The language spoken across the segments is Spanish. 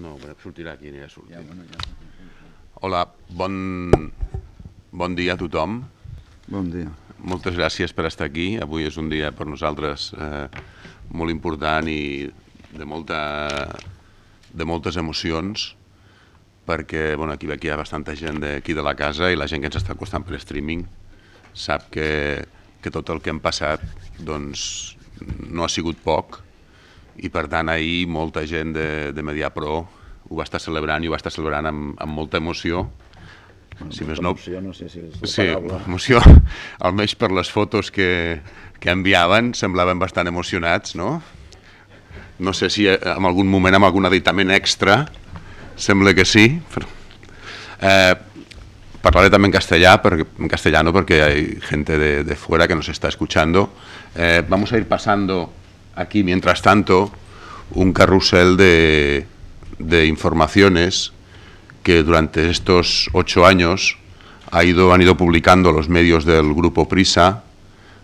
No, però sortirà aquí, anirà sortint. Ja, bueno, ja. Hola, bon, bon dia a tothom. Bon dia. Moltes gràcies per estar aquí. Avui és un dia per nosaltres eh, molt important i de, molta, de moltes emocions perquè bueno, aquí, aquí hi ha bastanta gent d'aquí de la casa i la gent que ens està costant per streaming sap que, que tot el que hem passat doncs, no ha sigut poc i per tant ahir molta gent de, de Mediapro ho va estar celebrant i ho va estar celebrant amb, amb molta emoció bueno, si més no... Emoció, no sé si és la sí, paraula. emoció, almenys per les fotos que, que enviaven, semblaven bastant emocionats, no? No sé si eh, en algun moment, amb algun editament extra, sembla que sí, però... Eh, parlaré també en castellà, perquè, en castellano perquè hi ha gent de, de fora que nos està escuchando. Eh, vamos a ir pasando aquí, mientras tanto, un carrusel de, informaciones que durante estos ocho años ha ido, han ido publicando los medios del grupo Prisa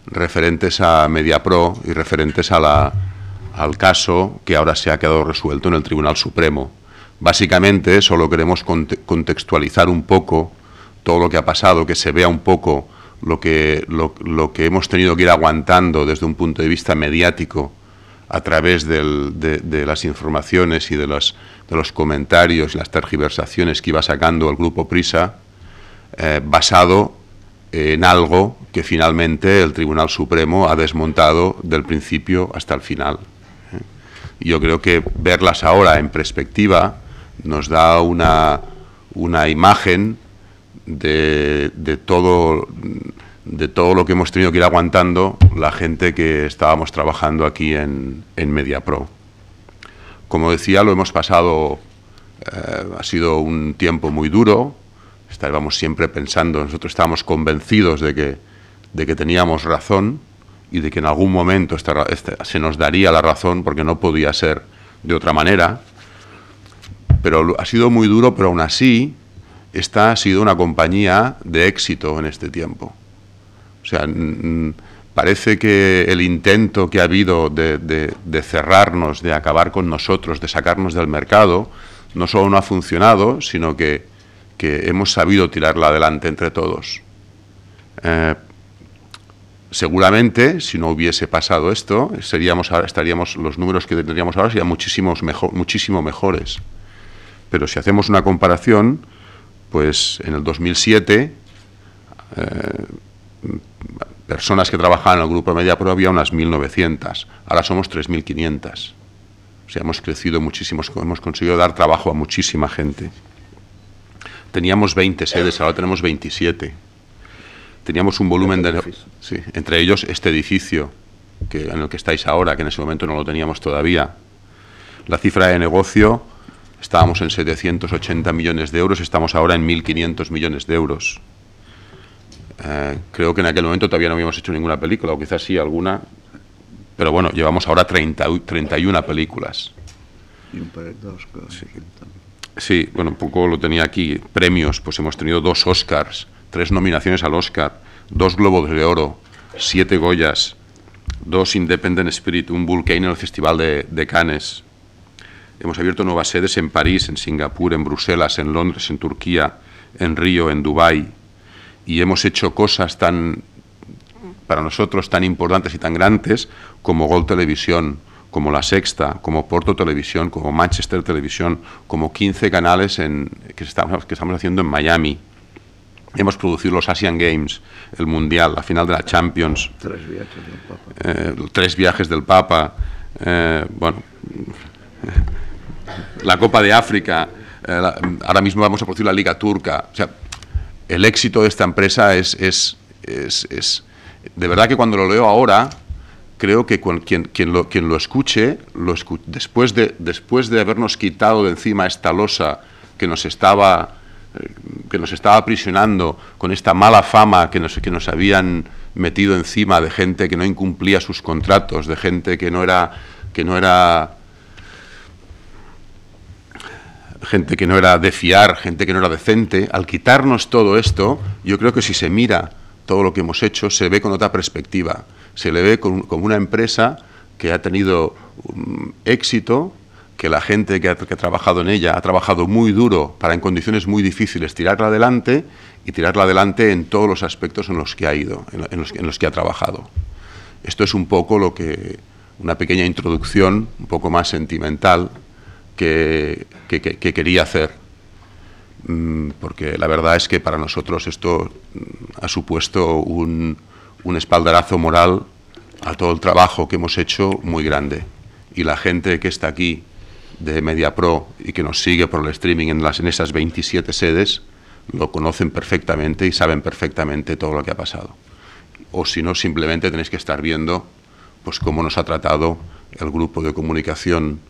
referentes a MediaPro y referentes a la, al caso que ahora se ha quedado resuelto en el Tribunal Supremo. Básicamente, solo queremos contextualizar un poco todo lo que ha pasado, que se vea un poco lo que, lo que hemos tenido que ir aguantando desde un punto de vista mediático a través de, las informaciones y de los, comentarios y las tergiversaciones que iba sacando el grupo Prisa, eh, basado en algo que finalmente el Tribunal Supremo ha desmontado del principio hasta el final. Yo creo que verlas ahora en perspectiva nos da una, imagen de todo de todo lo que hemos tenido que ir aguantando la gente que estábamos trabajando aquí en, en MediaPro. Como decía, lo hemos pasado, eh, ha sido un tiempo muy duro, estábamos siempre pensando, nosotros estábamos convencidos de que, teníamos razón y de que en algún momento este, se nos daría la razón porque no podía ser de otra manera, pero ha sido muy duro, pero aún así, esta ha sido una compañía de éxito en este tiempo o sea, parece que el intento que ha habido de, cerrarnos, de acabar con nosotros, de sacarnos del mercado, no solo no ha funcionado, sino que, hemos sabido tirarla adelante entre todos. Eh, seguramente, si no hubiese pasado esto, estaríamos, los números que tendríamos ahora serían muchísimos mejor, muchísimo mejores. Pero si hacemos una comparación, pues en el 2007 personas que trabajaban en el Grupo Media Pro había unas 1.900, ahora somos 3.500. O sea, hemos crecido muchísimo, hemos conseguido dar trabajo a muchísima gente. Teníamos 20 sedes, ahora tenemos 27. Teníamos un volumen de... Este entre ellos este edificio que, en el que estáis ahora, que en ese momento no lo teníamos todavía. La cifra de negocio, estábamos en 780 millones de euros, estamos ahora en 1.500 millones de euros. Eh, creo que en aquel momento todavía no habíamos hecho ninguna película, o quizás sí alguna, pero bueno, llevamos ahora 30, 31 películas. Y un par de dos, sí. bueno, un poco lo tenía aquí. Premios, pues hemos tenido dos Oscars, tres nominaciones al Oscar, dos Globos de Oro, siete Goyas, dos Independent Spirit, un Vulcane en el Festival de, de Cannes. Hemos abierto nuevas sedes en París, en Singapur, en Bruselas, en Londres, en Turquía, en Río, en Dubái y hemos hecho cosas tan para nosotros tan importantes y tan grandes como Gol Televisión, como La Sexta, como Porto Televisión, como Manchester Televisión, como 15 canales en, que, estamos, que estamos haciendo en Miami. Hemos producido los Asian Games, el Mundial, la final de la Champions. Tres viajes del Papa. Eh, tres viajes del Papa. Eh, bueno, la Copa de África. Eh, ahora mismo vamos a producir la Liga Turca. O sea, el éxito de esta empresa es, es, es, es, De verdad que cuando lo leo ahora, creo que quien, quien, lo, escuche, lo después, de, después de habernos quitado de encima esta losa que nos estaba eh, que nos estaba aprisionando con esta mala fama que nos, que nos habían metido encima de gente que no incumplía sus contratos, de gente que no era, que no era gente que no era de fiar, gente que no era decente, al quitarnos todo esto, yo creo que si se mira todo lo que hemos hecho, se ve con otra perspectiva, se le ve como una empresa que ha tenido mm, éxito, que la gente que ha, trabajado en ella ha trabajado muy duro para en condiciones muy difíciles tirarla adelante y tirarla adelante en todos los aspectos en los que ha ido, en los que ha trabajado. Esto es un poco lo que, una pequeña introducción, un poco más sentimental, que, quería hacer, mm, porque la verdad es que para nosotros esto mm, ha supuesto un, un espaldarazo moral a todo el trabajo que hemos hecho muy grande. Y la gente que está aquí de MediaPro y que nos sigue por el streaming en, las, en esas 27 sedes, lo conocen perfectamente y saben perfectamente todo lo que ha pasado. O si no, simplemente tenéis que estar viendo pues, cómo nos ha tratado el grupo de comunicación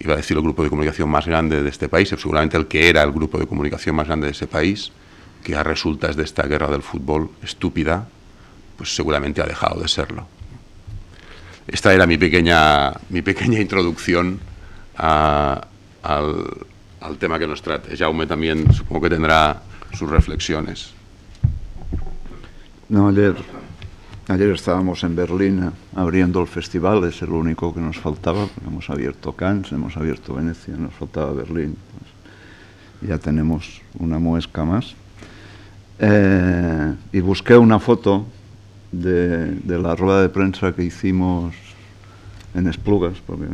iba a decir el grupo de comunicación más grande de este país, seguramente el que era el grupo de comunicación más grande de ese país, que a resultas de esta guerra del fútbol estúpida, pues seguramente ha dejado de serlo. Esta era mi pequeña, mi pequeña introducción al, tema que nos trate. Jaume también supongo que tendrá sus reflexiones. No, leer. Ayer estábamos en Berlín abriendo el festival, es el único que nos faltaba, hemos abierto Cannes, hemos abierto Venecia, nos faltaba Berlín. Pues, ya tenemos una muesca más. Eh, y busqué una foto de, la rueda de prensa que hicimos en Esplugas, porque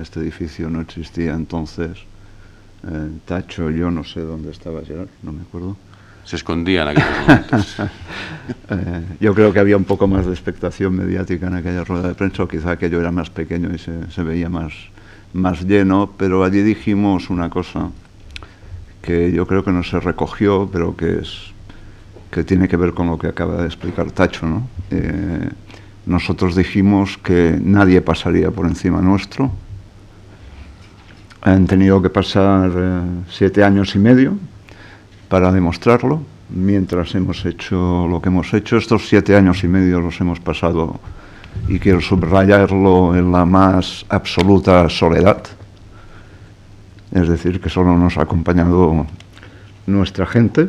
este edificio no existía entonces. Eh, Tacho, yo no sé dónde estaba Gerard, no me acuerdo se escondía en aquellos eh, yo creo que había un poco más de expectación mediática en aquella rueda de prensa, o quizá aquello era más pequeño y se, veía más, más lleno, pero allí dijimos una cosa que yo creo que no se recogió, pero que es que tiene que ver con lo que acaba de explicar Tacho. ¿no? Eh, nosotros dijimos que nadie pasaría por encima nuestro. Han tenido que pasar eh, siete años y medio para demostrarlo. Mientras hemos hecho lo que hemos hecho, estos siete años y medio los hemos pasado, y quiero subrayarlo, en la más absoluta soledad. Es decir, que solo nos ha acompañado nuestra gente.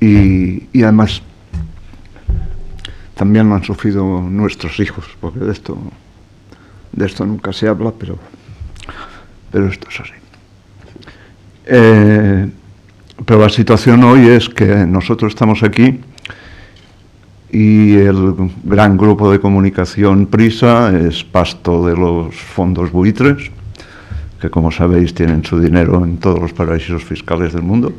Y, además, también lo han sufrido nuestros hijos, porque de esto, de esto nunca se habla, pero, pero esto es así. Eh, pero la situación hoy es que nosotros estamos aquí y el gran grupo de comunicación Prisa es pasto de los fondos buitres, que como sabéis tienen su dinero en todos los paraísos fiscales del mundo,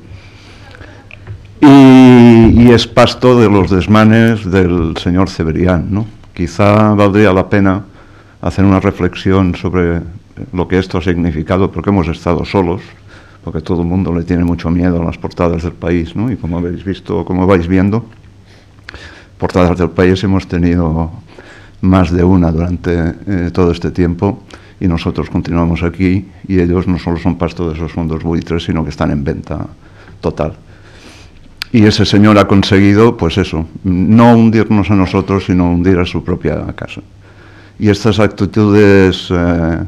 y, es pasto de los desmanes del señor Severian. ¿no? Quizá valdría la pena hacer una reflexión sobre lo que esto ha significado, porque hemos estado solos, porque todo el mundo le tiene mucho miedo a las portadas del país, ¿no? Y como habéis visto, como vais viendo, portadas del país hemos tenido más de una durante eh, todo este tiempo y nosotros continuamos aquí y ellos no solo son pasto de esos fondos buitres, sino que están en venta total. Y ese señor ha conseguido, pues eso, no hundirnos a nosotros, sino hundir a su propia casa. Y estas actitudes... Eh,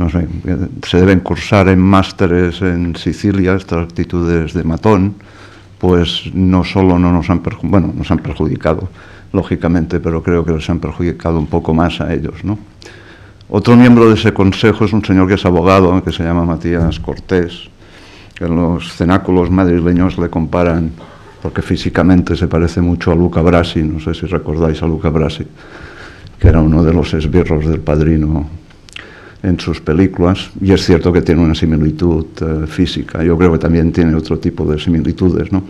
no sé, se deben cursar en másteres en Sicilia, estas actitudes de matón, pues no solo no nos han, bueno, nos han perjudicado, lógicamente, pero creo que les han perjudicado un poco más a ellos. ¿no? Otro miembro de ese consejo es un señor que es abogado, que se llama Matías Cortés, que en los cenáculos madrileños le comparan, porque físicamente se parece mucho a Luca Brasi, no sé si recordáis a Luca Brasi, que era uno de los esbirros del padrino en sus películas y es cierto que tiene una similitud eh, física. Yo creo que también tiene otro tipo de similitudes, ¿no?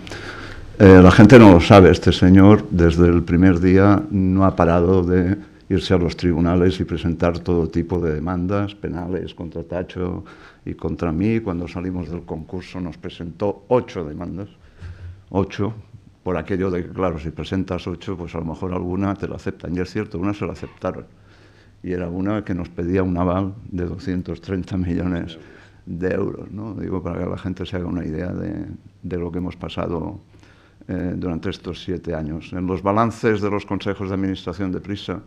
Eh, la gente no lo sabe, este señor desde el primer día no ha parado de irse a los tribunales y presentar todo tipo de demandas penales contra Tacho y contra mí. Cuando salimos del concurso nos presentó ocho demandas, ocho, por aquello de que, claro, si presentas ocho, pues a lo mejor alguna te la aceptan. Y es cierto, una se la aceptaron y era una que nos pedía un aval de 230 millones de euros, ¿no? Digo, para que la gente se haga una idea de, lo que hemos pasado eh, durante estos siete años. En los balances de los consejos de administración de Prisa,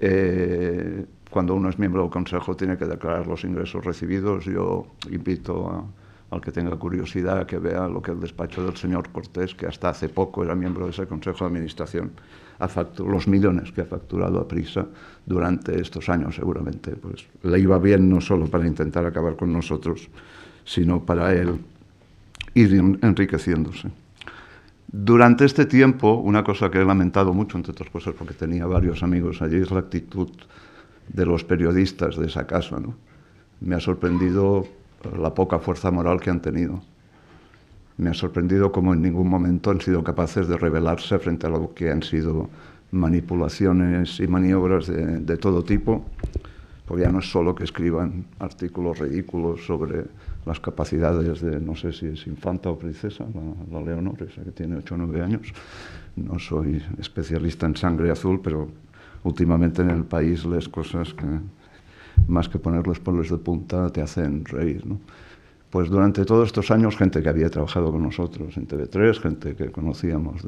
eh, cuando uno es miembro del consejo tiene que declarar los ingresos recibidos. Yo invito al que tenga curiosidad a que vea lo que el despacho del señor Cortés, que hasta hace poco era miembro de ese consejo de administración, los millones que ha facturado a prisa durante estos años, seguramente. Pues le iba bien no solo para intentar acabar con nosotros, sino para él ir enriqueciéndose. Durante este tiempo, una cosa que he lamentado mucho, entre otras cosas, porque tenía varios amigos allí, es la actitud de los periodistas de esa casa. ¿no? Me ha sorprendido la poca fuerza moral que han tenido me ha sorprendido cómo en ningún momento han sido capaces de rebelarse frente a lo que han sido manipulaciones y maniobras de, todo tipo, porque ya no es solo que escriban artículos ridículos sobre las capacidades de, no sé si es infanta o princesa, la, Leonor, que tiene 8 o 9 años. No soy especialista en sangre azul, pero últimamente en el país lees cosas que, más que ponerles polos de punta, te hacen reír. ¿no? pues durante todos estos años gente que había trabajado con nosotros en TV3, gente que conocíamos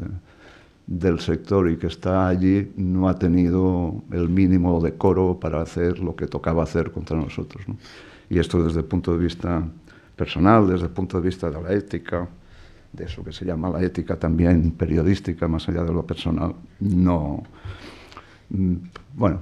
del sector y que está allí, no ha tenido el mínimo decoro para hacer lo que tocaba hacer contra nosotros. Y esto desde el punto de vista personal, desde el punto de vista de la ética, de eso que se llama la ética también periodística, más allá de lo personal, no... Mm, bueno,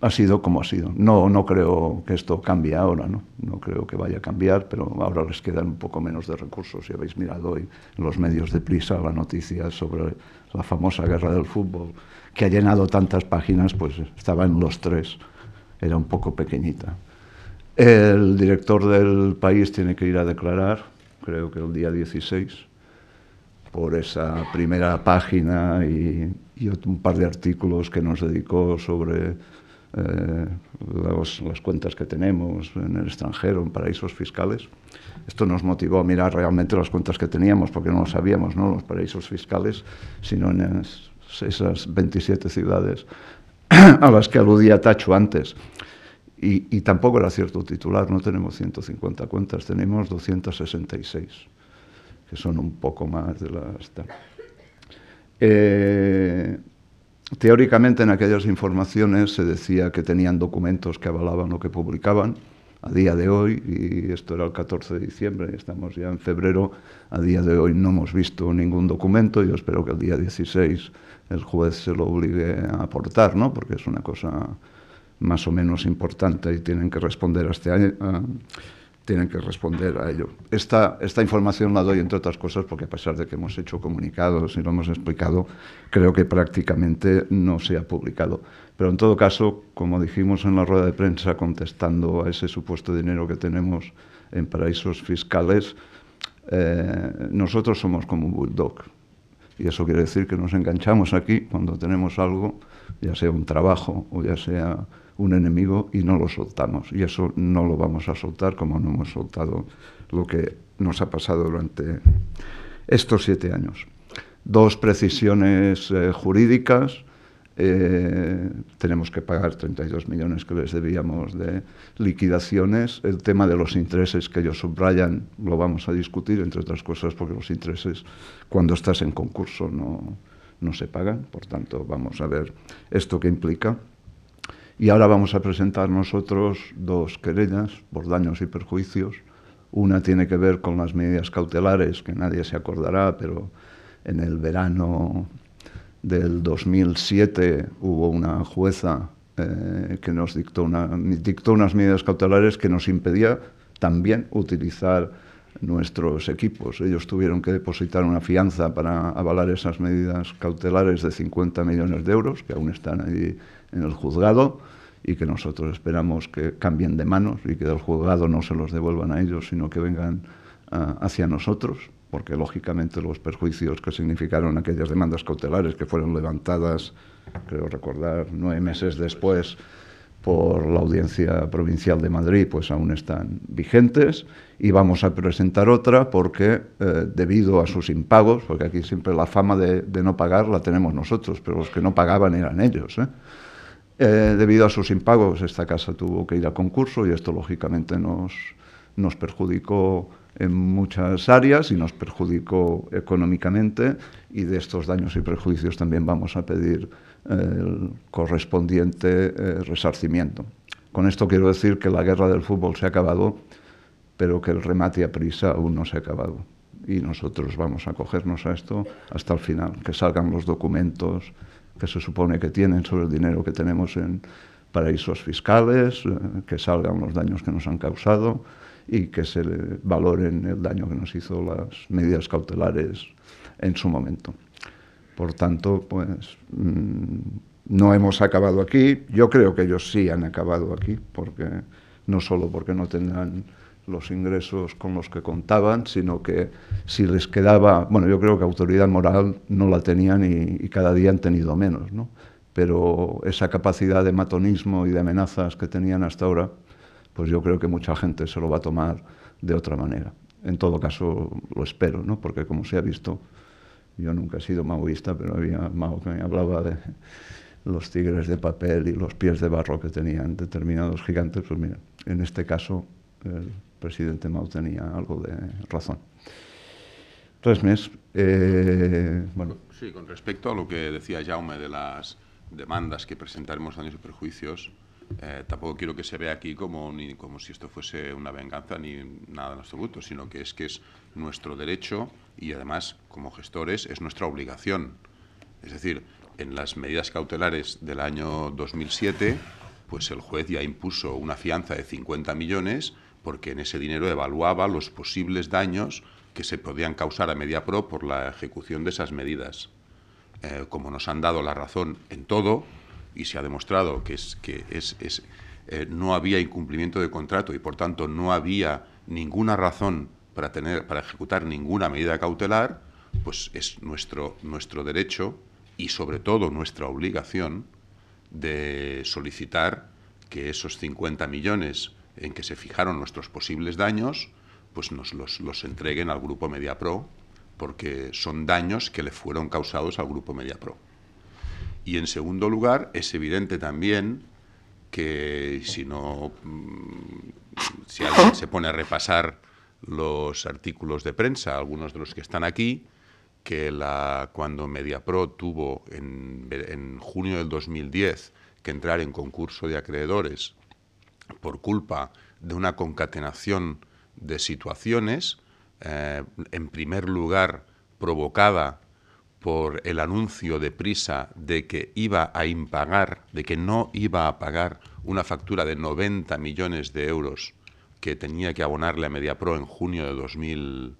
ha sido como ha sido. No, no creo que esto cambie ahora, ¿no? No creo que vaya a cambiar, pero ahora les quedan un poco menos de recursos. Si habéis mirado hoy en los medios de prisa la noticia sobre la famosa guerra del fútbol, que ha llenado tantas páginas, pues estaba en los tres. Era un poco pequeñita. El director del país tiene que ir a declarar, creo que el día 16, por esa primera página y un par de artículos que nos dedicó sobre eh, las cuentas que tenemos en el extranjero, en paraísos fiscales. Esto nos motivó a mirar realmente las cuentas que teníamos, porque no lo sabíamos, no los paraísos fiscales, sino en esas 27 ciudades a las que aludía Tacho antes. Y, tampoco era cierto titular, no tenemos 150 cuentas, tenemos 266, que son un poco más de las... Eh, Teóricamente en aquellas informaciones se decía que tenían documentos que avalaban lo que publicaban. A día de hoy, y esto era el 14 de diciembre, y estamos ya en febrero, a día de hoy no hemos visto ningún documento. Yo espero que el día 16 el juez se lo obligue a aportar, ¿no? porque es una cosa más o menos importante y tienen que responder a este año tienen que responder a ello. Esta, esta información la doy, entre otras cosas, porque a pesar de que hemos hecho comunicados y lo hemos explicado, creo que prácticamente no se ha publicado. Pero en todo caso, como dijimos en la rueda de prensa, contestando a ese supuesto dinero que tenemos en paraísos fiscales, eh, nosotros somos como un bulldog. Y eso quiere decir que nos enganchamos aquí cuando tenemos algo, ya sea un trabajo o ya sea un enemigo y no lo soltamos. Y eso no lo vamos a soltar como no hemos soltado lo que nos ha pasado durante estos siete años. Dos precisiones eh, jurídicas. Eh, tenemos que pagar 32 millones que les debíamos de liquidaciones. El tema de los intereses que ellos subrayan lo vamos a discutir, entre otras cosas, porque los intereses cuando estás en concurso no, no se pagan. Por tanto, vamos a ver esto que implica. Y ahora vamos a presentar nosotros dos querellas por daños y perjuicios. Una tiene que ver con las medidas cautelares, que nadie se acordará, pero en el verano del 2007 hubo una jueza eh, que nos dictó, dictó unas medidas cautelares que nos impedía también utilizar nuestros equipos. Ellos tuvieron que depositar una fianza para avalar esas medidas cautelares de 50 millones de euros, que aún están ahí en el juzgado y que nosotros esperamos que cambien de manos y que del juzgado no se los devuelvan a ellos, sino que vengan ah, hacia nosotros, porque lógicamente los perjuicios que significaron aquellas demandas cautelares que fueron levantadas, creo recordar, nueve meses después por la Audiencia Provincial de Madrid, pues aún están vigentes y vamos a presentar otra porque eh, debido a sus impagos, porque aquí siempre la fama de, de, no pagar la tenemos nosotros, pero los que no pagaban eran ellos. ¿eh? Eh, debido a sus impagos, esta casa tuvo que ir a concurso y esto lógicamente nos, perjudicó en muchas áreas y nos perjudicó económicamente y de estos daños y perjuicios también vamos a pedir eh, el correspondiente eh, resarcimiento. Con esto quiero decir que la guerra del fútbol se ha acabado, pero que el remate a prisa aún no se ha acabado. Y nosotros vamos a cogernos a esto hasta el final, que salgan los documentos, que se supone que tienen sobre el dinero que tenemos en paraísos fiscales, eh, que salgan los daños que nos han causado y que se valoren el daño que nos hizo las medidas cautelares en su momento. Por tanto, pues mm, no hemos acabado aquí. Yo creo que ellos sí han acabado aquí, porque no solo porque no tendrán los ingresos con los que contaban, sino que si les quedaba, bueno, yo creo que autoridad moral no la tenían y, cada día han tenido menos, ¿no? Pero esa capacidad de matonismo y de amenazas que tenían hasta ahora, pues yo creo que mucha gente se lo va a tomar de otra manera. En todo caso, lo espero, ¿no? Porque como se ha visto, yo nunca he sido maoísta, pero había Mao que me hablaba de los tigres de papel y los pies de barro que tenían determinados gigantes, pues mira, en este caso el presidente Mao tenía algo de razón. Tres meses. Eh, bueno. Sí, con respecto a lo que decía Jaume de las demandas que presentaremos daños y perjuicios, eh, tampoco quiero que se vea aquí como, ni, como si esto fuese una venganza ni nada en absoluto, sino que es que es nuestro derecho y además, como gestores, es nuestra obligación. Es decir, en las medidas cautelares del año 2007, pues el juez ya impuso una fianza de 50 millones porque en ese dinero evaluaba los posibles daños que se podían causar a MediaPro por la ejecución de esas medidas. Eh, como nos han dado la razón en todo y se ha demostrado que, es, que es, eh, no había incumplimiento de contrato y por tanto no había ninguna razón para, tener, para ejecutar ninguna medida cautelar, pues es nuestro, nuestro derecho y sobre todo nuestra obligación de solicitar que esos 50 millones en que se fijaron nuestros posibles daños, pues nos los, los entreguen al grupo MediaPro, porque son daños que le fueron causados al grupo MediaPro. Y en segundo lugar, es evidente también que si no, mm, si alguien se pone a repasar los artículos de prensa, algunos de los que están aquí, que la, cuando MediaPro tuvo en, en junio del 2010 que entrar en concurso de acreedores por culpa de una concatenación de situaciones, eh, en primer lugar provocada por el anuncio de prisa de que iba a impagar, de que no iba a pagar una factura de 90 millones de euros que tenía que abonarle a Mediapro en junio de,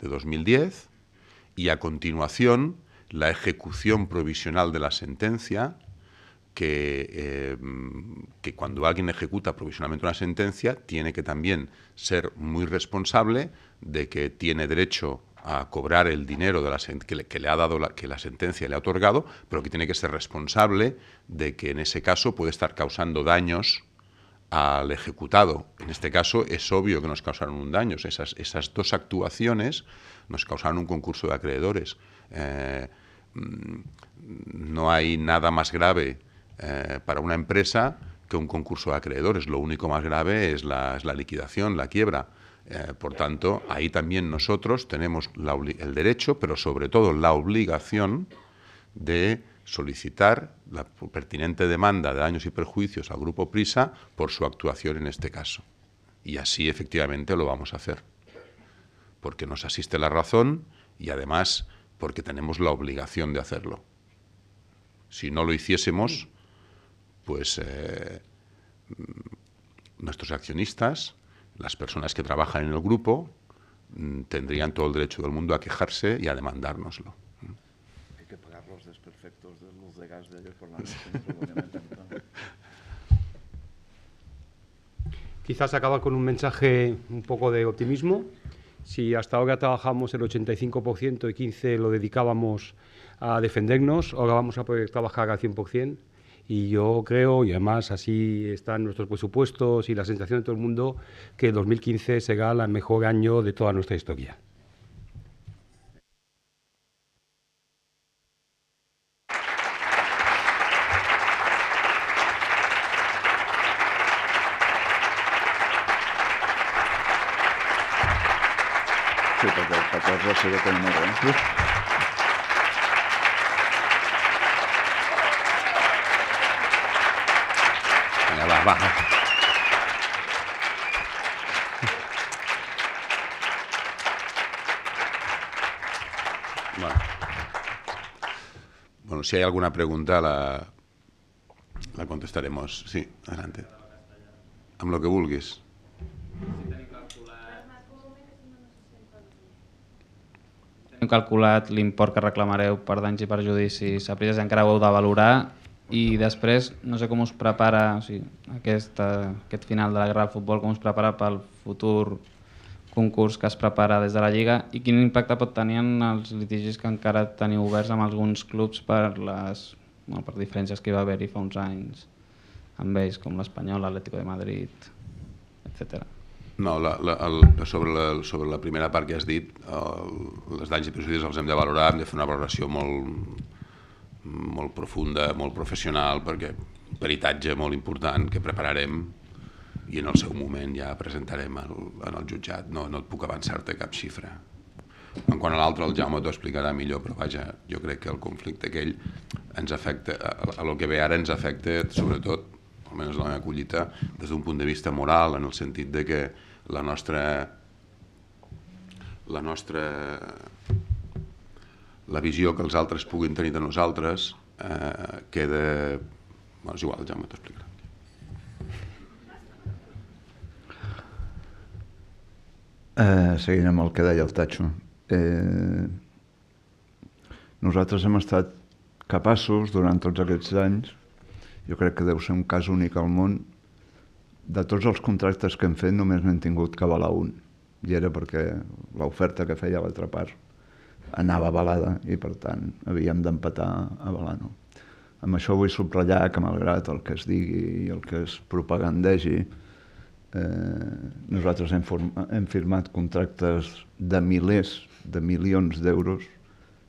de 2010, y a continuación la ejecución provisional de la sentencia, Em, que, cuando alguien ejecuta provisionalmente una sentencia tiene que también ser muy responsable de que tiene derecho a cobrar el dinero que, le, ha dado la, que la sentencia le ha otorgado, pero que tiene que ser responsable de que en ese caso puede estar causando daños al ejecutado. En este caso es obvio que nos causaron un daño. Esas, esas dos actuaciones nos causaron un concurso de acreedores. Eh, mm, no hay nada más grave eh, para una empresa que un concurso de acreedores. Lo único más grave es la, liquidación, la quiebra. Eh, por tanto, ahí también nosotros tenemos el derecho, pero sobre todo la obligación de solicitar la pertinente demanda de daños y perjuicios al Grupo Prisa por su actuación en este caso. Y así efectivamente lo vamos a hacer, porque nos asiste la razón y además porque tenemos la obligación de hacerlo. Si no lo hiciésemos, pues eh, mm, nuestros accionistas, las personas que trabajan en el grupo, mm, tendrían todo el derecho del mundo a quejarse y a demandárnoslo. Hay que pagar los desperfectos de luz de gas de ayer por la noche. Quizás acaba con un mensaje un poco de optimismo. Si hasta ahora trabajamos el 85% y 15% lo dedicábamos a defendernos, ahora vamos a poder trabajar al 100%. Y yo creo, y además así están nuestros presupuestos y la sensación de todo el mundo, que 2015 será el mejor año de toda nuestra historia. si hay alguna pregunta la, la contestaremos. Sí, adelante. Amb lo que vulguis. Hem calculat l'import que reclamareu per danys i perjudicis a prises, encara ho heu de valorar i després no sé com us prepara o sigui, aquesta, aquest final de la guerra del futbol, com us prepara pel futur concurs que es prepara des de la Lliga i quin impacte pot tenir en els litigis que encara teniu oberts amb alguns clubs per les bueno, per diferències que hi va haver-hi fa uns anys amb ells, com l'Espanyol, l'Atlético de Madrid, etc. No, la, la, el, sobre, la, sobre la primera part que has dit, el, les danys i prejudicis els hem de valorar, hem de fer una valoració molt, molt profunda, molt professional, perquè peritatge molt important que prepararem i en el seu moment ja presentarem el, en el jutjat. No, no et puc avançar-te cap xifra. En quant a l'altre, el Jaume t'ho explicarà millor, però vaja, jo crec que el conflicte aquell ens afecta, a, lo que ve ara ens afecta sobretot, almenys la meva collita, des d'un punt de vista moral, en el sentit de que la nostra la nostra la visió que els altres puguin tenir de nosaltres eh, queda... Bueno, és igual, Jaume t'ho explicarà. Eh, seguint amb el que deia el Tatxo. Eh, nosaltres hem estat capaços durant tots aquests anys, jo crec que deu ser un cas únic al món, de tots els contractes que hem fet només n'hem tingut que avalar un. I era perquè l'oferta que feia l'altra part anava avalada i, per tant, havíem d'empatar avalant-ho. Amb això vull subratllar que, malgrat el que es digui i el que es propagandegi, Eh, nosaltres hem, hem firmat contractes de milers, de milions d'euros,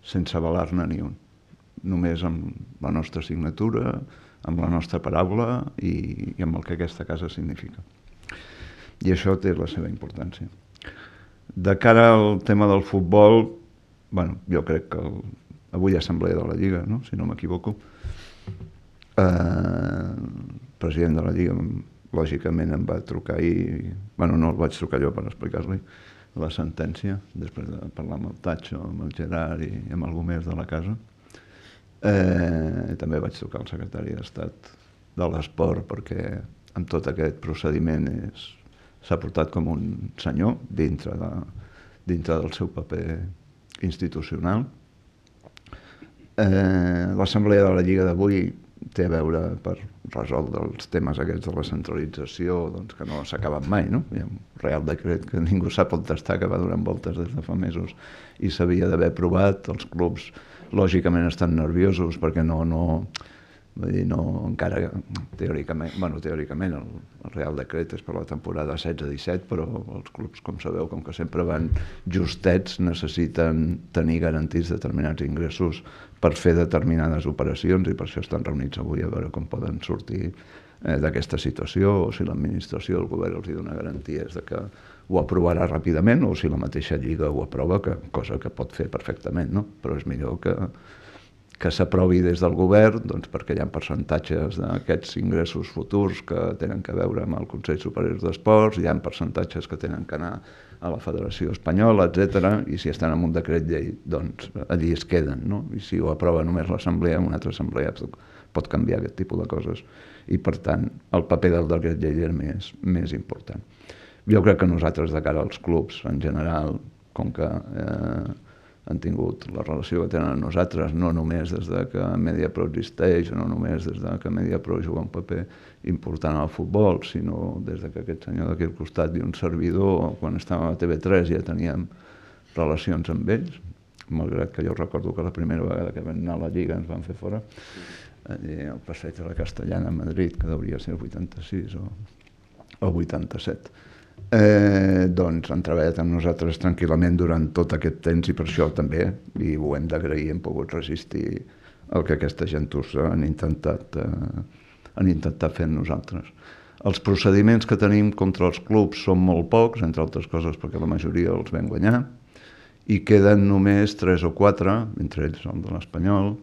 sense avalar-ne ni un. Només amb la nostra signatura, amb la nostra paraula i, i amb el que aquesta casa significa. I això té la seva importància. De cara al tema del futbol, bueno, jo crec que el, avui assemblea de la Lliga, no? si no m'equivoco, eh, president de la Lliga, lògicament em va trucar i, bueno, no el vaig trucar jo per explicar-li la sentència, després de parlar amb el Tatxo, amb el Gerard i amb algú més de la casa. Eh, també vaig trucar al secretari d'Estat de l'Esport perquè amb tot aquest procediment s'ha portat com un senyor dintre, de, dintre del seu paper institucional. Eh, L'assemblea de la Lliga d'avui té a veure per resoldre els temes aquests de la centralització doncs, que no s'acaben mai. No? Hi ha un real decret que ningú sap on està, que va durant voltes des de fa mesos i s'havia d'haver provat. Els clubs, lògicament, estan nerviosos perquè no, no, Vull dir, no, encara teòricament, bueno, teòricament el, el Real Decret és per la temporada 16-17, però els clubs, com sabeu, com que sempre van justets, necessiten tenir garantits determinats ingressos per fer determinades operacions i per això estan reunits avui a veure com poden sortir eh, d'aquesta situació o si l'administració, el govern els hi dona garanties de que ho aprovarà ràpidament o si la mateixa Lliga ho aprova, que, cosa que pot fer perfectament, no? però és millor que, que s'aprovi des del govern, doncs perquè hi ha percentatges d'aquests ingressos futurs que tenen que veure amb el Consell Superior d'Esports, hi ha percentatges que tenen que anar a la Federació Espanyola, etc. i si estan en un decret llei, doncs allí es queden, no? I si ho aprova només l'assemblea, una altra assemblea pot canviar aquest tipus de coses. I, per tant, el paper del decret llei és més, més important. Jo crec que nosaltres, de cara als clubs en general, com que eh, han tingut la relació que tenen amb nosaltres, no només des de que Mediapro existeix, no només des de que Mediapro juga un paper important al futbol, sinó des de que aquest senyor d'aquí al costat i un servidor, quan estàvem a TV3 ja teníem relacions amb ells, malgrat que jo recordo que la primera vegada que vam anar a la Lliga ens van fer fora, allí el passeig de la Castellana a Madrid, que devia ser el 86 o, o 87 eh, doncs han treballat amb nosaltres tranquil·lament durant tot aquest temps i per això també, i ho hem d'agrair, hem pogut resistir el que aquesta gentussa han intentat, eh, han intentat fer amb nosaltres. Els procediments que tenim contra els clubs són molt pocs, entre altres coses perquè la majoria els vam guanyar, i queden només tres o quatre, entre ells el de l'Espanyol,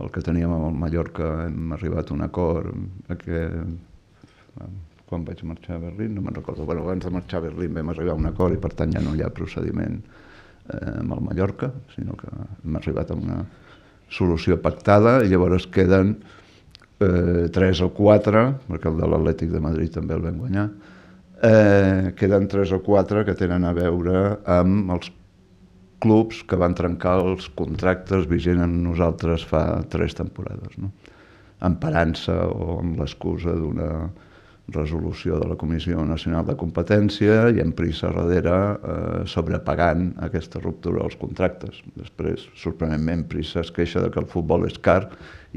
el que teníem amb el Mallorca, hem arribat a un acord que quan vaig marxar a Berlín, no me'n recordo, bueno, abans de marxar a Berlín vam arribar a un acord i per tant ja no hi ha procediment eh, amb el Mallorca, sinó que hem arribat a una solució pactada i llavors queden eh, 3 o 4, perquè el de l'Atlètic de Madrid també el vam guanyar, eh, queden 3 o 4 que tenen a veure amb els clubs que van trencar els contractes vigent amb nosaltres fa tres temporades, no? emparant-se o amb l'excusa d'una resolució de la Comissió Nacional de Competència i en prisa darrere eh, sobrepagant aquesta ruptura dels contractes. Després, sorprenentment, prisa es queixa de que el futbol és car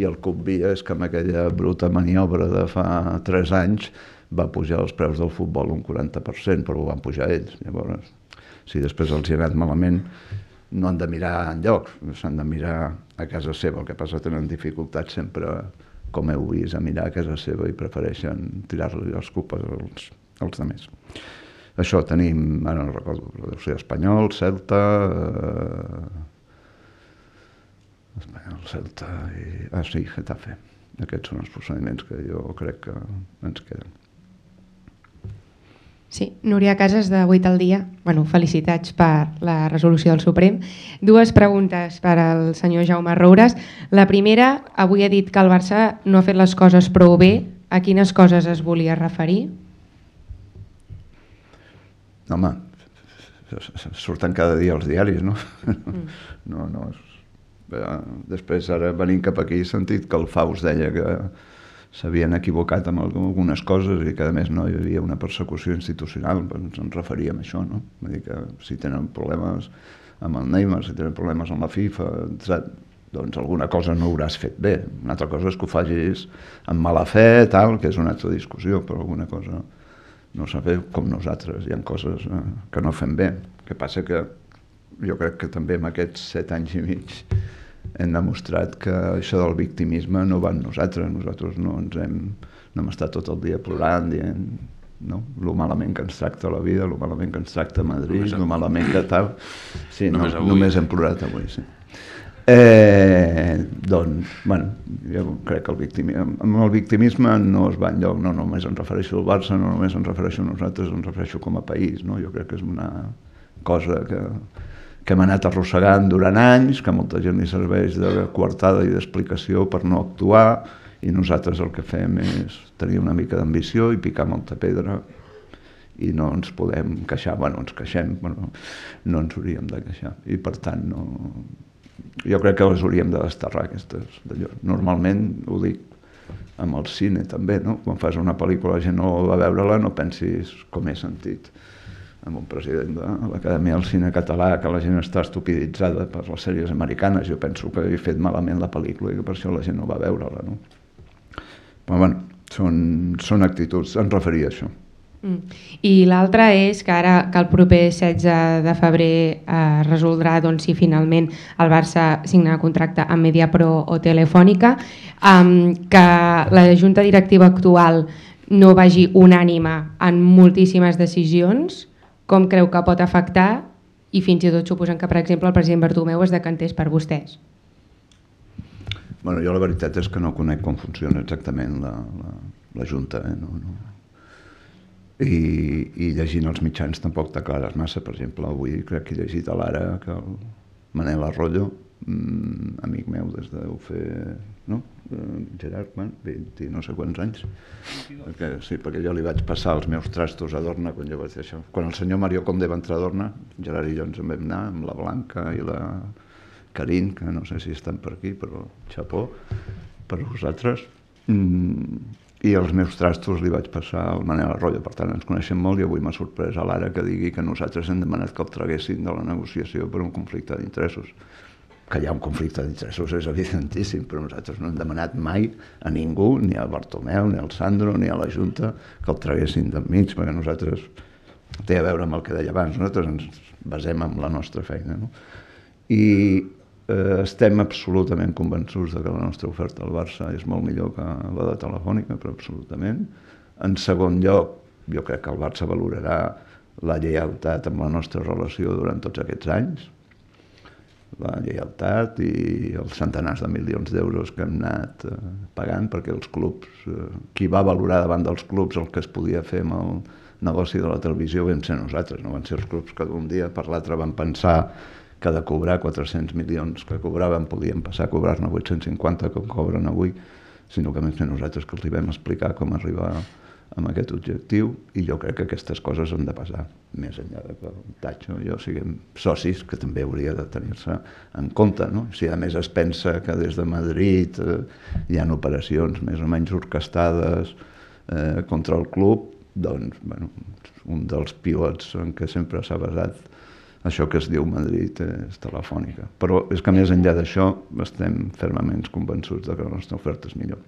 i el que obvia és que amb aquella bruta maniobra de fa 3 anys va pujar els preus del futbol un 40%, però ho van pujar ells. Llavors, si després els hi ha anat malament, no han de mirar en lloc, s'han de mirar a casa seva. El que passa tenen dificultats sempre com heu vist a mirar a casa seva i prefereixen tirar-li els copes als, als altres. Això tenim, ara no recordo, deu ser Espanyol, Celta, eh, Espanyol, Celta i... Ah, sí, Getafe. Aquests són els procediments que jo crec que ens queden. Sí, Núria Casas, de 8 al dia. Bueno, felicitats per la resolució del Suprem. Dues preguntes per al senyor Jaume Roures. La primera, avui ha dit que el Barça no ha fet les coses prou bé. A quines coses es volia referir? Home, surten cada dia els diaris, no? Mm. No, no. Eh, després, ara venint cap aquí, he sentit que el Faust deia que s'havien equivocat amb algunes coses i que a més no hi havia una persecució institucional, doncs ens referíem a això, no? Vull dir que si tenen problemes amb el Neymar, si tenen problemes amb la FIFA, etc, doncs alguna cosa no hauràs fet bé. Una altra cosa és que ho facis amb mala fe, tal, que és una altra discussió, però alguna cosa no s'ha fet com nosaltres. Hi ha coses eh, que no fem bé. El que passa que jo crec que també amb aquests set anys i mig hem demostrat que això del victimisme no va amb nosaltres, nosaltres no ens hem, no hem estat tot el dia plorant, dient no? lo malament que ens tracta la vida, lo malament que ens tracta Madrid, només lo malament que tal... Sí, només, no, avui. només hem plorat avui, sí. Eh, doncs, bueno, jo crec que el victimisme, el victimisme no es va enlloc, no només em refereixo al Barça, no només em refereixo a nosaltres, em refereixo com a país, no? Jo crec que és una cosa que que hem anat arrossegant durant anys, que molta gent li serveix de coartada i d'explicació per no actuar, i nosaltres el que fem és tenir una mica d'ambició i picar molta pedra i no ens podem queixar, bueno, ens queixem, però no ens hauríem de queixar. I per tant, no... jo crec que les hauríem de desterrar, aquestes d'allò. Normalment, ho dic amb el cine també, no? Quan fas una pel·lícula la gent no va veure-la, no pensis com he sentit amb un president de l'Acadèmia del Cine Català que la gent està estupiditzada per les sèries americanes. Jo penso que he fet malament la pel·lícula i que per això la gent no va veure-la. No? Però bueno, són, són actituds, em referia a això. Mm. I l'altra és que ara que el proper 16 de febrer eh, resoldrà doncs, si finalment el Barça signa contracte amb Mediapro o Telefònica, eh, que la junta directiva actual no vagi unànima en moltíssimes decisions, com creu que pot afectar i fins i tot suposant que, per exemple, el president Bartomeu es decantés per vostès. Bueno, jo la veritat és que no conec com funciona exactament la, la, la Junta. Eh? No, no. I, I llegint els mitjans tampoc t'aclares massa. Per exemple, avui crec que he llegit a l'Ara que el Manel Arroyo mm, amic meu des de ho fer, no? Eh, Gerard, quan? 20 no sé quants anys. Perquè, sí, perquè jo li vaig passar els meus trastos a Dorna quan jo vaig deixar. Quan el senyor Mario Comde va entrar a Dorna, Gerard i jo ens en vam anar amb la Blanca i la Carin, que no sé si estan per aquí, però xapó per vosaltres. Mm, i els meus trastos li vaig passar al Manel Arroyo, per tant ens coneixem molt i avui m'ha sorprès a l'ara que digui que nosaltres hem demanat que el traguessin de la negociació per un conflicte d'interessos que hi ha un conflicte d'interessos és evidentíssim, però nosaltres no hem demanat mai a ningú, ni a Bartomeu, ni al Sandro, ni a la Junta, que el traguessin d'enmig, perquè nosaltres té a veure amb el que deia abans, nosaltres ens basem en la nostra feina. No? I eh, estem absolutament convençuts de que la nostra oferta al Barça és molt millor que la de Telefònica, però absolutament. En segon lloc, jo crec que el Barça valorarà la lleialtat amb la nostra relació durant tots aquests anys, la lleialtat i els centenars de milions d'euros que hem anat eh, pagant perquè els clubs, eh, qui va valorar davant dels clubs el que es podia fer amb el negoci de la televisió vam ser nosaltres, no van ser els clubs que d'un dia per l'altre van pensar que de cobrar 400 milions que cobraven podien passar a cobrar-ne 850 com cobren avui, sinó que vam ser nosaltres que els hi vam explicar com arribar amb aquest objectiu i jo crec que aquestes coses han de passar més enllà de que Tatxo i jo siguem socis, que també hauria de tenir-se en compte. No? Si a més es pensa que des de Madrid eh, hi han operacions més o menys orquestades eh, contra el club, doncs bueno, un dels pivots en què sempre s'ha basat això que es diu Madrid és telefònica. Però és que més enllà d'això estem fermament convençuts de que la nostra oferta és millor.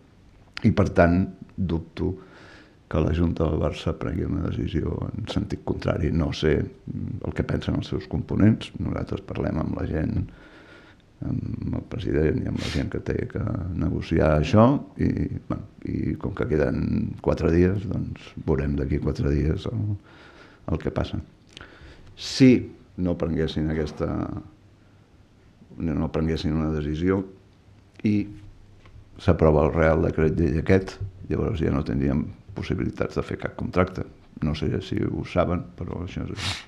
I per tant, dubto que la Junta del Barça prengui una decisió en sentit contrari. No sé el que pensen els seus components. Nosaltres parlem amb la gent, amb el president i amb la gent que té que negociar això i, bueno, i com que queden quatre dies, doncs veurem d'aquí quatre dies el, el que passa. Si no prenguessin aquesta no prenguessin una decisió i s'aprova el Real Decret Llei aquest, llavors ja no tindríem possibilitats de fer cap contracte. No sé si ho saben, però això és així.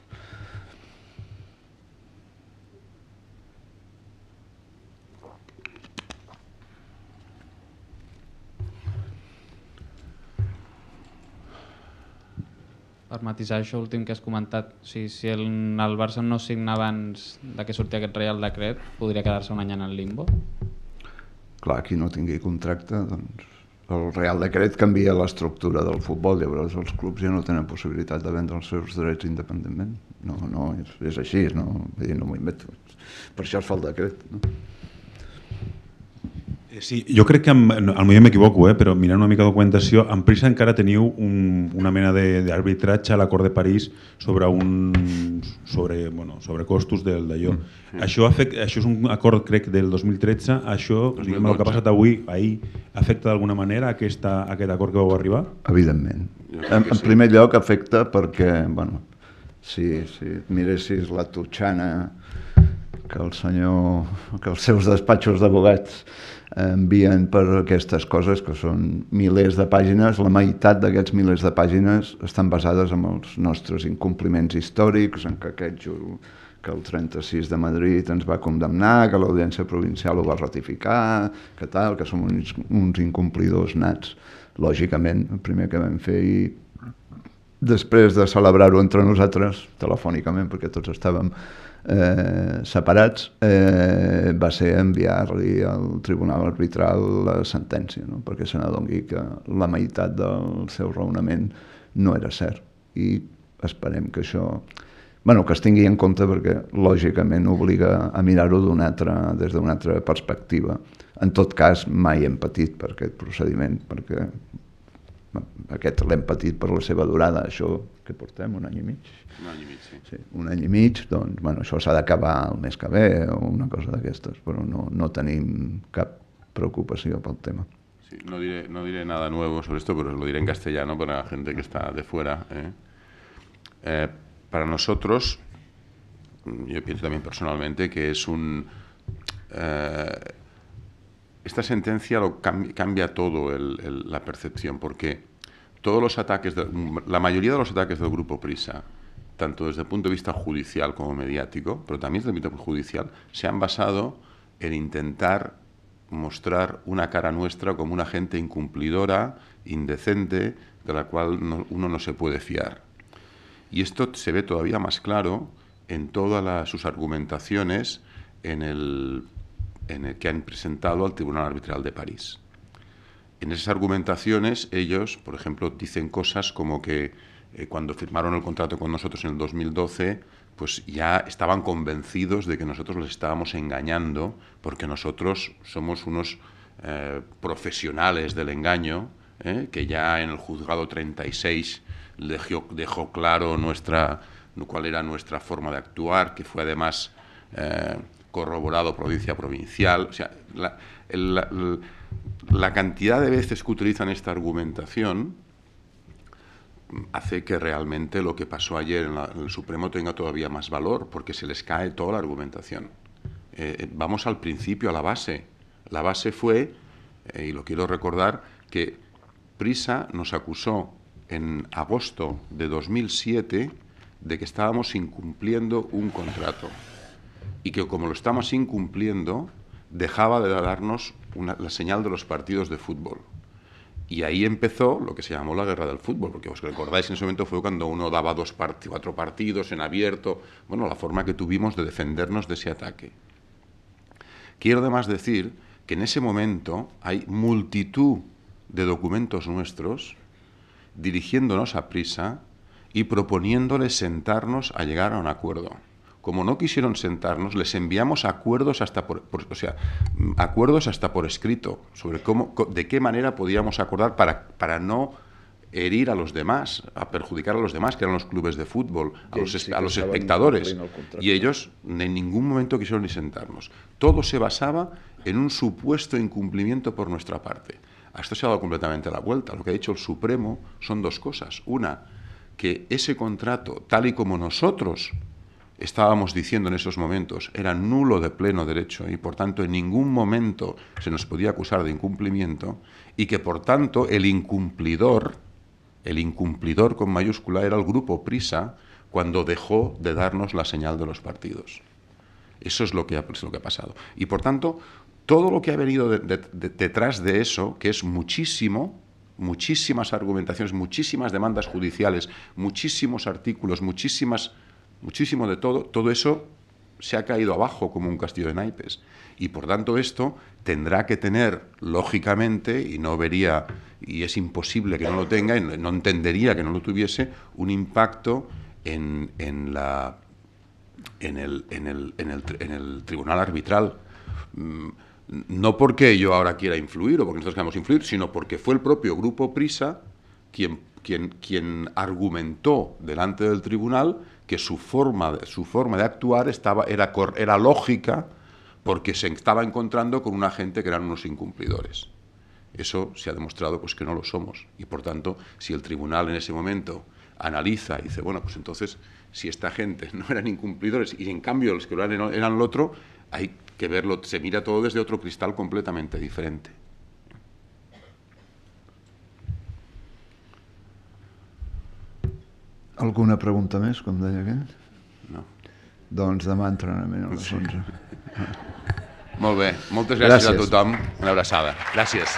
per matisar això últim que has comentat, si, si el, el Barça no signa abans de que surti aquest Real Decret, podria quedar-se un any en el limbo? Clar, qui no tingui contracte, doncs el Real Decret canvia l'estructura del futbol, llavors els clubs ja no tenen possibilitat de vendre els seus drets independentment. No, no, és, és així, no, no m'ho invento. Per això es fa el decret. No? Eh, sí, jo crec que, amb, potser m'equivoco, eh, però mirant una mica de documentació, en Prisa encara teniu un, una mena d'arbitratge a l'acord de París sobre, un, sobre, bueno, sobre costos del d'allò. Mm. Això, afect, això és un acord, crec, del 2013. Això, diguem, el que ha passat avui, ahir, afecta d'alguna manera aquesta, aquest acord que vau arribar? Evidentment. En, en primer lloc, afecta perquè, bueno, si, si miressis la totxana que el senyor, que els seus despatxos d'abogats envien per aquestes coses, que són milers de pàgines, la meitat d'aquests milers de pàgines estan basades en els nostres incompliments històrics, en que aquest juro que el 36 de Madrid ens va condemnar, que l'Audiència Provincial ho va ratificar, que tal, que som uns, uns incomplidors nats. Lògicament, el primer que vam fer i després de celebrar-ho entre nosaltres, telefònicament, perquè tots estàvem eh, separats, eh, va ser enviar-li al Tribunal Arbitral la sentència, no? perquè se n'adongui que la meitat del seu raonament no era cert. I esperem que això bueno, que es tingui en compte perquè lògicament obliga a mirar-ho des d'una altra perspectiva. En tot cas, mai hem patit per aquest procediment, perquè Aquest l'hem patit per la seva durada, això que portem, un año i medio? Un año i medio, sí. un any i bueno, això s'ha d'acabar el mes que ve o una cosa d'aquestes, estas, no, no tenim cap preocupación por el tema. no, diré, nada nuevo sobre esto, pero lo diré en castellano para la gente que está de fuera. ¿eh? Eh, para nosotros, yo pienso también personalmente que es un... Eh, esta sentencia lo cambia, todo la percepción, porque todos los ataques, la mayoría de los ataques del grupo Prisa, tanto desde el punto de vista judicial como mediático, pero también desde el punto de vista judicial, se han basado en intentar mostrar una cara nuestra como una gente incumplidora, indecente, de la cual uno no se puede fiar. Y esto se ve todavía más claro en todas sus argumentaciones en el que han presentado al Tribunal Arbitral de París en esas argumentaciones ellos, por ejemplo, dicen cosas como que eh, cuando firmaron el contrato con nosotros en el 2012, pues ya estaban convencidos de que nosotros les estábamos engañando, porque nosotros somos unos eh, profesionales del engaño, eh, que ya en el juzgado 36 dejó, claro nuestra, cuál era nuestra forma de actuar, que fue además corroborado provincia provincial. O sea, la cantidad de veces que utilizan esta argumentación hace que realmente lo que pasó ayer en, el Supremo tenga todavía más valor, porque se les cae toda la argumentación. Eh, eh, vamos al principio, a la base. La base fue, eh, y lo quiero recordar, que Prisa nos acusó en agosto de 2007 de que estábamos incumpliendo un contrato y que como lo estamos incumpliendo, dejaba de darnos la señal de los partidos de fútbol. Y ahí empezó lo que se llamó la guerra del fútbol, porque os recordáis en ese momento fue cuando uno daba dos cuatro partidos en abierto, bueno, la forma que tuvimos de defendernos de ese ataque. Quiero además decir que en ese momento hay multitud de documentos nuestros dirigiéndonos a prisa y proponiéndoles sentarnos a llegar a un acuerdo como no quisieron sentarnos, les enviamos acuerdos hasta por, o sea, acuerdos hasta por escrito sobre cómo, de qué manera podíamos acordar para, para no herir a los demás, a perjudicar a los demás, que eran los clubes de fútbol, a los, a los espectadores. Y ellos en ningún momento quisieron ni sentarnos. Todo se basaba en un supuesto incumplimiento por nuestra parte. A esto se ha dado completamente la vuelta. Lo que ha dicho el Supremo son dos cosas. Una, que ese contrato, tal y como nosotros estábamos diciendo en esos momentos era nulo de pleno derecho y por tanto en ningún momento se nos podía acusar de incumplimiento y que por tanto el incumplidor, el incumplidor con mayúscula era el grupo Prisa cuando dejó de darnos la señal de los partidos. Eso es lo que ha, lo que ha pasado. Y por tanto, todo lo que ha venido detrás de eso, que es muchísimo, muchísimas argumentaciones, muchísimas demandas judiciales, muchísimos artículos, muchísimas muchísimo de todo, todo eso se ha caído abajo como un castillo de naipes. Y por tanto esto tendrá que tener, lógicamente, y no vería, y es imposible que no lo tenga, y no entendería que no lo tuviese, un impacto en, en la, en, el, en, el, en, el, tribunal arbitral. Mm, no porque yo ahora quiera influir o porque nosotros queramos influir, sino porque fue el propio grupo Prisa quien, quien, quien argumentó delante del tribunal que su forma, su forma de actuar estaba, era, era lógica porque se estaba encontrando con una gente que eran unos incumplidores. Eso se ha demostrado pues, que no lo somos. Y por tanto, si el tribunal en ese momento analiza y dice, bueno, pues entonces, si esta gente no eran incumplidores y en cambio los que lo eran, eran lo otro, hay que verlo, se mira todo desde otro cristal completamente diferente. Alguna pregunta més, com deia aquell? No. Doncs demà entrenament a les 11. Molt bé, moltes gràcies, gràcies. a tothom. Una abraçada. Gràcies.